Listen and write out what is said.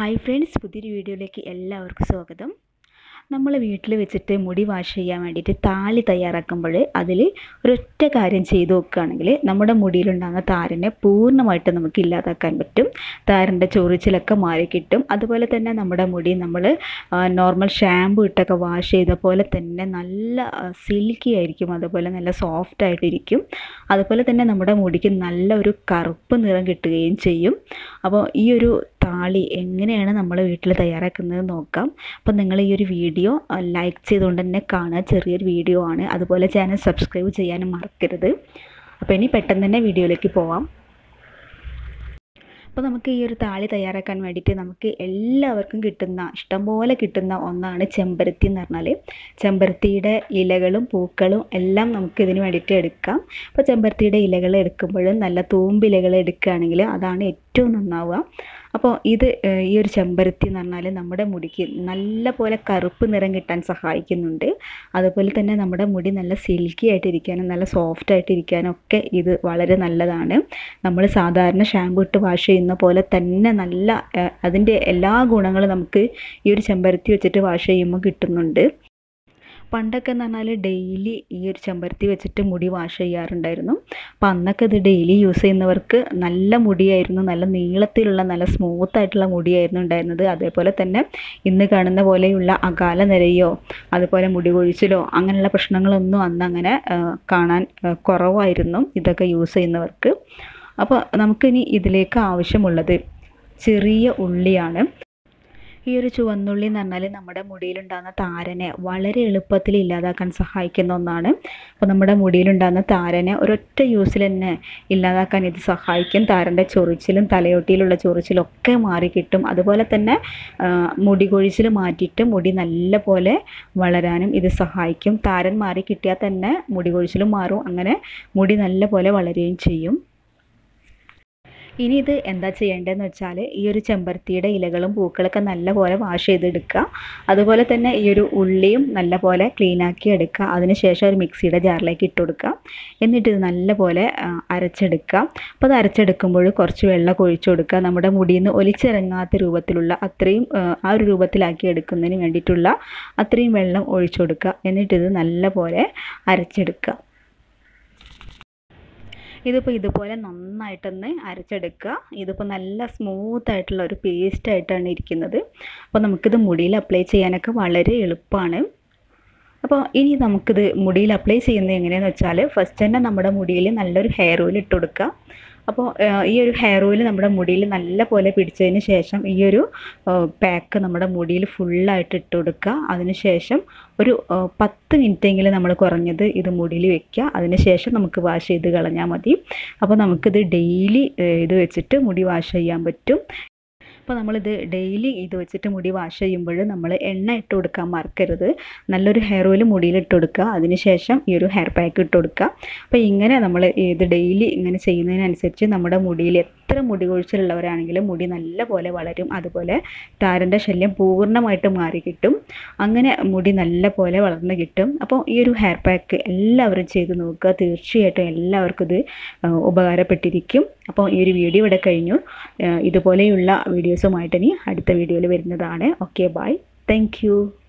hi friends പുതിയൊരു വീഡിയോയിലേക്ക് എല്ലാവർക്കും സ്വാഗതം നമ്മൾ വീട്ടിൽ വെച്ചിട്ട് മുടി വാഷ് ചെയ്യാൻ വേണ്ടിയിട്ട് താലി തയ്യാറാക്കുമ്പോൾ അതിൽ ഒരൊറ്റ കാര്യം ചെയ്തു നോക്കുകയാണെങ്കിൽ നമ്മുടെ മുടിയിലുണ്ടാകുന്ന താരനെ പൂർണ്ണമായിട്ട് നമുക്ക് ഇല്ലാതാക്കാൻ പറ്റും താരൻ്റെ ചൊറിച്ചിലൊക്കെ മാറി കിട്ടും അതുപോലെ തന്നെ നമ്മുടെ മുടി നമ്മൾ നോർമൽ ഷാമ്പു ഇട്ടൊക്കെ വാഷ് ചെയ്ത പോലെ തന്നെ നല്ല സിൽക്കി ആയിരിക്കും അതുപോലെ നല്ല സോഫ്റ്റ് ആയിട്ടിരിക്കും അതുപോലെ തന്നെ നമ്മുടെ മുടിക്ക് നല്ല ഒരു കറുപ്പ് നിറം കിട്ടുകയും ചെയ്യും അപ്പോൾ ഈ ഒരു താളി എങ്ങനെയാണ് നമ്മൾ വീട്ടിൽ തയ്യാറാക്കുന്നത് നോക്കാം അപ്പോൾ നിങ്ങൾ ഈ ഒരു വീഡിയോ ലൈക്ക് ചെയ്തുകൊണ്ട് തന്നെ കാണുക ചെറിയൊരു വീഡിയോ ആണ് അതുപോലെ ചാനൽ സബ്സ്ക്രൈബ് ചെയ്യാനും മറക്കരുത് അപ്പോൾ ഇനി പെട്ടെന്ന് തന്നെ വീഡിയോയിലേക്ക് പോവാം അപ്പോൾ നമുക്ക് ഈ ഒരു താളി തയ്യാറാക്കാൻ വേണ്ടിയിട്ട് നമുക്ക് എല്ലാവർക്കും കിട്ടുന്ന ഇഷ്ടംപോലെ കിട്ടുന്ന ഒന്നാണ് ചെമ്പരത്തി എന്ന് പറഞ്ഞാൽ ചെമ്പരത്തിയുടെ ഇലകളും പൂക്കളും എല്ലാം നമുക്ക് ഇതിന് വേണ്ടിയിട്ട് എടുക്കാം അപ്പോൾ ചെമ്പരത്തിയുടെ ഇലകൾ എടുക്കുമ്പോൾ നല്ല തൂമ്പിലകൾ എടുക്കുകയാണെങ്കിൽ അതാണ് ഏറ്റവും നന്നാവുക അപ്പോൾ ഇത് ഈ ഒരു ചെമ്പരത്തി എന്ന് പറഞ്ഞാൽ നമ്മുടെ മുടിക്ക് നല്ല പോലെ കറുപ്പ് നിറം കിട്ടാൻ സഹായിക്കുന്നുണ്ട് അതുപോലെ തന്നെ നമ്മുടെ മുടി നല്ല സിൽക്കി ആയിട്ടിരിക്കാനും നല്ല സോഫ്റ്റ് ആയിട്ടിരിക്കാനും ഒക്കെ ഇത് വളരെ നല്ലതാണ് നമ്മൾ സാധാരണ ഷാമ്പു ഇട്ട് വാഷ് ചെയ്യുന്ന പോലെ തന്നെ നല്ല അതിൻ്റെ എല്ലാ ഗുണങ്ങളും നമുക്ക് ഈ ഒരു ചെമ്പരത്തി വെച്ചിട്ട് വാഷ് ചെയ്യുമ്പോൾ കിട്ടുന്നുണ്ട് പണ്ടൊക്കെ എന്ന് പറഞ്ഞാൽ ഡെയിലി ഈ ഒരു ചെമ്പരത്തി വെച്ചിട്ട് മുടി വാഷ് ചെയ്യാറുണ്ടായിരുന്നു അപ്പം അന്നൊക്കെ ഇത് ഡെയിലി യൂസ് ചെയ്യുന്നവർക്ക് നല്ല മുടിയായിരുന്നു നല്ല നീളത്തിലുള്ള നല്ല സ്മൂത്ത് ആയിട്ടുള്ള മുടിയായിരുന്നു ഉണ്ടായിരുന്നത് അതേപോലെ തന്നെ ഇന്ന് കാണുന്ന പോലെയുള്ള അകാല നിരയോ അതുപോലെ മുടി കൊഴിച്ചിലോ അങ്ങനെയുള്ള പ്രശ്നങ്ങളൊന്നും അന്ന് അങ്ങനെ കാണാൻ കുറവായിരുന്നു ഇതൊക്കെ യൂസ് ചെയ്യുന്നവർക്ക് അപ്പോൾ നമുക്കിനി ഇതിലേക്ക് ആവശ്യമുള്ളത് ചെറിയ ഉള്ളിയാണ് ഈ ഒരു ചുവന്നുള്ളി എന്ന് പറഞ്ഞാൽ നമ്മുടെ മുടിയിലുണ്ടാകുന്ന താരനെ വളരെ എളുപ്പത്തിൽ ഇല്ലാതാക്കാൻ സഹായിക്കുന്ന ഒന്നാണ് അപ്പോൾ നമ്മുടെ മുടിയിലുണ്ടാകുന്ന താരനെ ഒരൊറ്റ യൂസിൽ തന്നെ ഇല്ലാതാക്കാൻ ഇത് സഹായിക്കും താരൻ്റെ ചൊറിച്ചിലും തലയൊട്ടിയിലുള്ള ചൊറിച്ചിലൊക്കെ ഒക്കെ മാറിക്കിട്ടും അതുപോലെ തന്നെ മുടി കൊഴിച്ചിൽ മാറ്റിയിട്ട് മുടി നല്ല പോലെ വളരാനും ഇത് സഹായിക്കും താരൻ മാറി കിട്ടിയാൽ തന്നെ മുടി കൊഴിച്ചിലും മാറും അങ്ങനെ മുടി നല്ല പോലെ വളരുകയും ചെയ്യും ഇനി ഇത് എന്താ ചെയ്യേണ്ടതെന്ന് വെച്ചാൽ ഈ ഒരു ചെമ്പരത്തിയുടെ ഇലകളും പൂക്കളൊക്കെ നല്ലപോലെ വാഷ് ചെയ്തെടുക്കുക അതുപോലെ തന്നെ ഈ ഒരു ഉള്ളിയും നല്ലപോലെ ക്ലീനാക്കി എടുക്കുക അതിനുശേഷം ഒരു മിക്സിയുടെ ജാറിലേക്ക് ഇട്ട് കൊടുക്കുക എന്നിട്ട് ഇത് നല്ലപോലെ അരച്ചെടുക്കുക അപ്പോൾ അത് അരച്ചെടുക്കുമ്പോൾ കുറച്ച് വെള്ളം ഒഴിച്ചു കൊടുക്കുക നമ്മുടെ മുടിയിൽ നിന്ന് ഒലിച്ചിറങ്ങാത്ത രൂപത്തിലുള്ള അത്രയും ആ ഒരു രൂപത്തിലാക്കി എടുക്കുന്നതിന് വേണ്ടിയിട്ടുള്ള അത്രയും വെള്ളം ഒഴിച്ചു കൊടുക്കുക എന്നിട്ടിത് നല്ലപോലെ അരച്ചെടുക്കുക ഇതിപ്പോൾ ഇതുപോലെ നന്നായിട്ടൊന്ന് അരച്ചെടുക്കുക ഇതിപ്പോൾ നല്ല സ്മൂത്ത് ആയിട്ടുള്ള ഒരു പേസ്റ്റ് ആയിട്ടാണ് ഇരിക്കുന്നത് അപ്പോൾ നമുക്കിത് മുടിയിൽ അപ്ലൈ ചെയ്യാനൊക്കെ വളരെ എളുപ്പമാണ് അപ്പോൾ ഇനി നമുക്കിത് മുടിയിൽ അപ്ലൈ ചെയ്യുന്നത് എങ്ങനെയാണെന്ന് വെച്ചാൽ ഫസ്റ്റ് തന്നെ നമ്മുടെ മുടിയിൽ നല്ലൊരു ഹെയർ ഓയിൽ ഇട്ട് കൊടുക്കുക അപ്പോൾ ഈ ഒരു ഹെയർ ഓയിൽ നമ്മുടെ മുടിയിൽ നല്ല പോലെ പിടിച്ചതിന് ശേഷം ഈ ഒരു പാക്ക് നമ്മുടെ മുടിയിൽ ഫുള്ളായിട്ട് ഇട്ട് കൊടുക്കുക അതിനുശേഷം ഒരു പത്ത് മിനിറ്റെങ്കിലും നമ്മൾ കുറഞ്ഞത് ഇത് മുടിയിൽ വെക്കുക അതിനുശേഷം നമുക്ക് വാഷ് ചെയ്ത് കളഞ്ഞാൽ മതി അപ്പോൾ നമുക്കിത് ഡെയിലി ഇത് വെച്ചിട്ട് മുടി വാഷ് ചെയ്യാൻ പറ്റും അപ്പോൾ നമ്മളിത് ഡെയിലി ഇത് വെച്ചിട്ട് മുടി വാഷ് ചെയ്യുമ്പോൾ നമ്മൾ എണ്ണ ഇട്ട് കൊടുക്കാൻ മറക്കരുത് നല്ലൊരു ഹെയർ ഓയിൽ മുടിയിൽ ഇട്ട് കൊടുക്കുക അതിനുശേഷം ഈ ഒരു ഹെയർ പാക്ക് ഇട്ട് കൊടുക്കുക അപ്പോൾ ഇങ്ങനെ നമ്മൾ ഇത് ഡെയിലി ഇങ്ങനെ ചെയ്യുന്നതിനനുസരിച്ച് നമ്മുടെ മുടിയിൽ എത്ര മുടി കൊഴിച്ചിലുള്ളവരാണെങ്കിലും മുടി നല്ലപോലെ വളരും അതുപോലെ താരൻ്റെ ശല്യം പൂർണ്ണമായിട്ട് മാറി കിട്ടും അങ്ങനെ മുടി നല്ലപോലെ വളർന്ന് കിട്ടും അപ്പോൾ ഈ ഒരു ഹെയർ പാക്ക് എല്ലാവരും ചെയ്ത് നോക്കുക തീർച്ചയായിട്ടും എല്ലാവർക്കും ഇത് ഉപകാരപ്പെട്ടിരിക്കും അപ്പോൾ ഈ ഒരു വീഡിയോ ഇവിടെ കഴിഞ്ഞു ഇതുപോലെയുള്ള വീഡിയോസുമായിട്ട് ഇനി അടുത്ത വീഡിയോയിൽ വരുന്നതാണ് ഓക്കെ ബൈ താങ്ക്